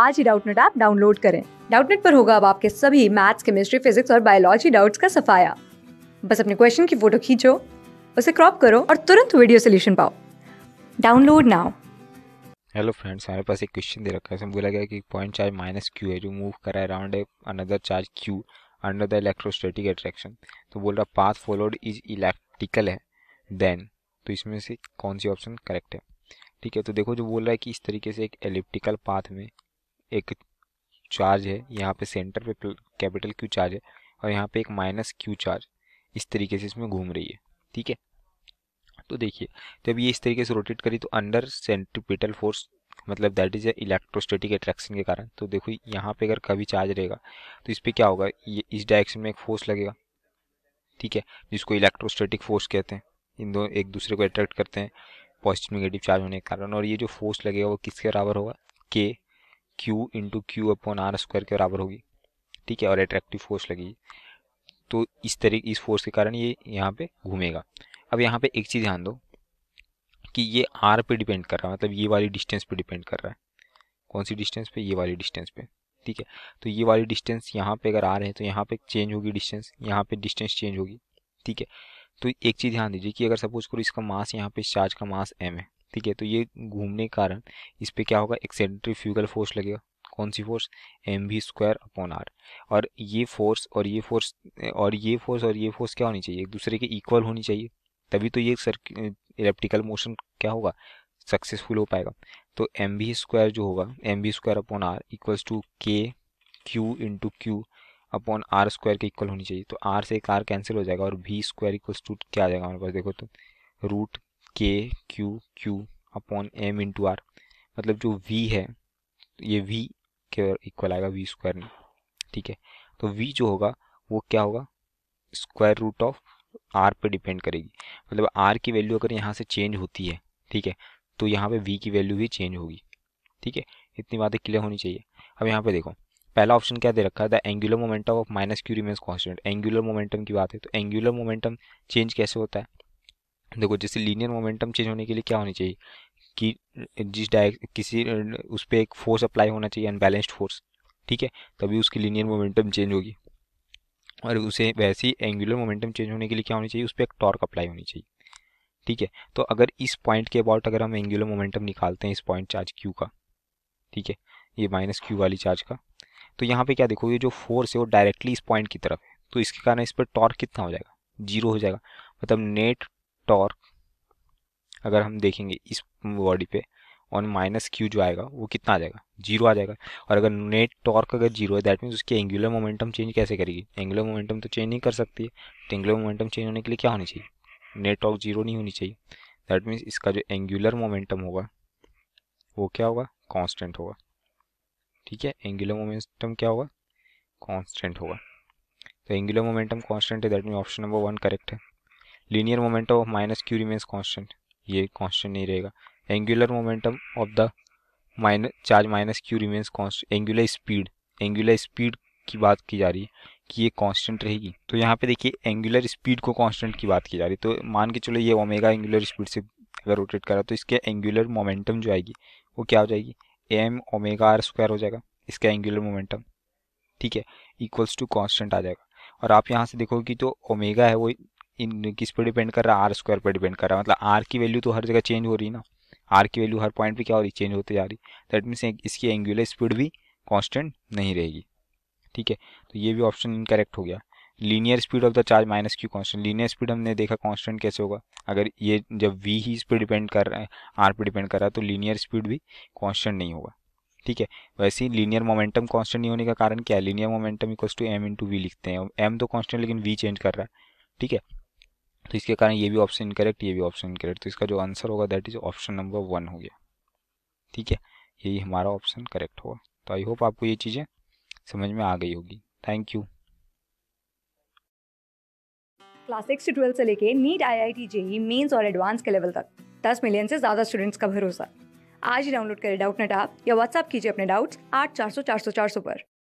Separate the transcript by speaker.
Speaker 1: आज ही Doubtnut app download करें डाउटनेट पर होगा अब आपके सभी मैथ्स केमिस्ट्री फिजिक्स और बायोलॉजी डाउट्स का सफाया बस अपने क्वेश्चन की फोटो खींचो उसे क्रॉप करो और तुरंत वीडियो सोल्यूशन पाओ डाउनलोड नाउ हेलो फ्रेंड्स हमारे पास एक क्वेश्चन दे रखा है इसमें बोला गया कि पॉइंट चार्ज माइनस क्यू है जो मूव करा around another charge Q under the electrostatic attraction तो बोल रहा पाथ फॉलोड इज इलेक्ट्रिकल है देन तो इसमें से कौन सी ऑप्शन करेक्ट है ठीक है तो देखो जो बोल रहा है कि इस तरीके से एक एलिप्टिकल पाथ में एक चार्ज है यहाँ पे सेंटर पे कैपिटल क्यू चार्ज है और यहाँ पे एक माइनस क्यू चार्ज इस तरीके से इसमें घूम रही है ठीक है तो देखिए जब ये इस तरीके से रोटेट करी तो अंडर सेंट्रिपिटल फोर्स मतलब that is a electrostatic attraction के कारण तो देखो यहाँ पे अगर कभी चार्ज रहेगा तो इस पर क्या होगा ये इस डायरेक्शन में एक फोर्स लगेगा ठीक है जिसको इलेक्ट्रोस्टेटिक फोर्स कहते हैं इन दो एक दूसरे को अट्रैक्ट करते हैं पॉजिटिव नेगेटिव चार्ज होने के कारण और ये जो फोर्स लगेगा वो किसके बराबर होगा K Q into Q upon R square के बराबर होगी ठीक है और एट्रैक्टिव फोर्स लगेगी तो इस तरीके इस फोर्स के कारण ये यहाँ पे घूमेगा अब यहाँ पे एक चीज़ ध्यान दो कि ये आर पे डिपेंड कर रहा है मतलब ये वाली डिस्टेंस पे डिपेंड कर रहा है कौन सी डिस्टेंस पे ये वाली डिस्टेंस पे ठीक है तो ये वाली डिस्टेंस यहाँ पे अगर आ रहे हैं तो यहाँ पे चेंज होगी डिस्टेंस यहाँ पे डिस्टेंस चेंज होगी ठीक है तो एक चीज़ ध्यान दीजिए कि अगर सपोज करो इसका मास यहाँ पे इस चार्ज का मास एम है ठीक है तो ये घूमने के कारण इस पर क्या होगा एक्सेंट्री फ्यूगल फोर्स लगेगा कौन सी force M V square upon R और ये फोर्स और ये फोर्स और ये फोर्स और ये फोर्स क्या होनी चाहिए एक दूसरे के इक्वल होनी चाहिए तभी तो ये सर इलेप्टिकल मोशन क्या होगा सक्सेसफुल हो पाएगा तो एम वी स्क्वायर जो होगा M V square upon R equals to K Q into Q upon R square के इक्वल होनी चाहिए तो आर से एक आर कैंसिल हो जाएगा और वी स्क्वायर इक्वल्स टू क्या आ जाएगा हमारे पास देखो तो root K Q Q upon M into R मतलब जो वी है ये वी के इक्वल आएगा वी स्क्वायर में ठीक है तो वी जो होगा वो क्या होगा स्क्वायर रूट ऑफ आर पे डिपेंड करेगी मतलब आर की वैल्यू अगर यहाँ से चेंज होती है ठीक है तो यहाँ पे वी की वैल्यू भी चेंज होगी ठीक है इतनी बातें क्लियर होनी चाहिए अब यहाँ पे देखो पहला ऑप्शन क्या दे रखा है the angular momentum of minus Q remains constant angular momentum की बात है तो एंगुलर मोमेंटम चेंज कैसे होता है देखो जैसे लीनियर मोमेंटम चेंज होने के लिए क्या होनी चाहिए कि जिस डाय किसी उस पर एक फोर्स अप्लाई होना चाहिए अनबैलेंस्ड फोर्स ठीक है तभी उसकी लीनियर मोमेंटम चेंज होगी और उसे वैसे ही एंगुलर मोमेंटम चेंज होने के लिए क्या होनी चाहिए उस पर एक टॉर्क अप्लाई होनी चाहिए ठीक है तो अगर इस पॉइंट के अबाउट अगर हम एंगुलर मोमेंटम निकालते हैं इस पॉइंट चार्ज क्यू का ठीक है ये माइनस क्यू वाली चार्ज का तो यहाँ पे क्या देखो ये जो फोर्स है वो डायरेक्टली इस पॉइंट की तरफ है तो इसके कारण इस पर टॉर्क कितना हो जाएगा जीरो हो जाएगा मतलब नेट टॉर्क अगर हम देखेंगे इस बॉडी पे और माइनस क्यू जो आएगा वो कितना आ जाएगा जीरो आ जाएगा और अगर नेट टॉर्क अगर जीरो है दैट मीन्स उसकी एंगुलर मोमेंटम चेंज कैसे करेगी एंगुलर मोमेंटम तो चेंज नहीं कर सकती है तो एंगुलर मोमेंटम चेंज होने के लिए क्या होनी चाहिए नेट टॉर्क जीरो नहीं होनी चाहिए दैट मीन्स इसका जो एंगुलर मोमेंटम होगा वो क्या होगा कॉन्स्टेंट होगा ठीक है एंगुलर मोमेंटम क्या होगा कॉन्स्टेंट होगा तो एंगुलर मोमेंटम कॉन्स्टेंट है that mean option number one correct है linear momentum of minus Q remains constant ये कॉन्स्टेंट नहीं रहेगा angular momentum of the minus charge minus Q remains constant angular speed angular speed की बात की जा रही है कि ये कांस्टेंट रहेगी तो यहाँ पे देखिए एंगुलर स्पीड को कांस्टेंट की बात की जा रही है तो मान के चलो ये ओमेगा एंगुलर स्पीड से अगर रोटेट करा तो इसके एंगुलर मोमेंटम जो आएगी वो क्या हो जाएगी एम ओमेगा आर स्क्वायर हो जाएगा इसका एंगुलर मोमेंटम ठीक है इक्वल्स टू कांस्टेंट आ जाएगा और आप यहाँ से देखोगे तो ओमेगा है वो इन किस पर डिपेंड कर रहा है आर स्क्वायर पर डिपेंड कर रहा है मतलब आर की वैल्यू तो हर जगह चेंज हो रही है ना आर की वैल्यू हर पॉइंट पे क्या हो रही चेंज होती जा रही दैट मीन्स इसकी एंगुलर स्पीड भी कॉन्स्टेंट नहीं रहेगी ठीक है तो ये भी ऑप्शन इनकरेक्ट हो गया linear speed of the charge minus Q constant linear speed हमने देखा कॉन्स्टेंट कैसे होगा अगर ये जब वी ही इस पर डिपेंड कर रहा है आर पर डिपेंड कर रहा है तो लीनियर स्पीड भी कॉन्स्टेंट नहीं होगा ठीक है वैसे ही लीनियर मोमेंटम कॉन्स्टेंट नहीं होने का कारण क्या है linear momentum equals to M into V लिखते हैं एम तो कॉन्स्टेंट लेकिन वी चेंज कर रहा है ठीक है तो इसके कारण ये भी ऑप्शन इनकरेक्ट ये भी ऑप्शन इनकरेक्ट तो इसका जो आंसर होगा that is option number one हो गया ठीक है यही हमारा ऑप्शन करेक्ट होगा तो आई होप आपको ये चीज़ें समझ में आ गई होगी थैंक यू क्लास सिक्स से ट्वेल्थ से लेके NEET I I T JEE mains और एडवांस के लेवल तक दस मिलियन से ज़्यादा स्टूडेंट्स का भरोसा आज ही डाउनलोड करें डाउट नेट आप या व्हाट्सअप कीजिए अपने डाउट्स आठ चार सौ चार सौ चार सौ पर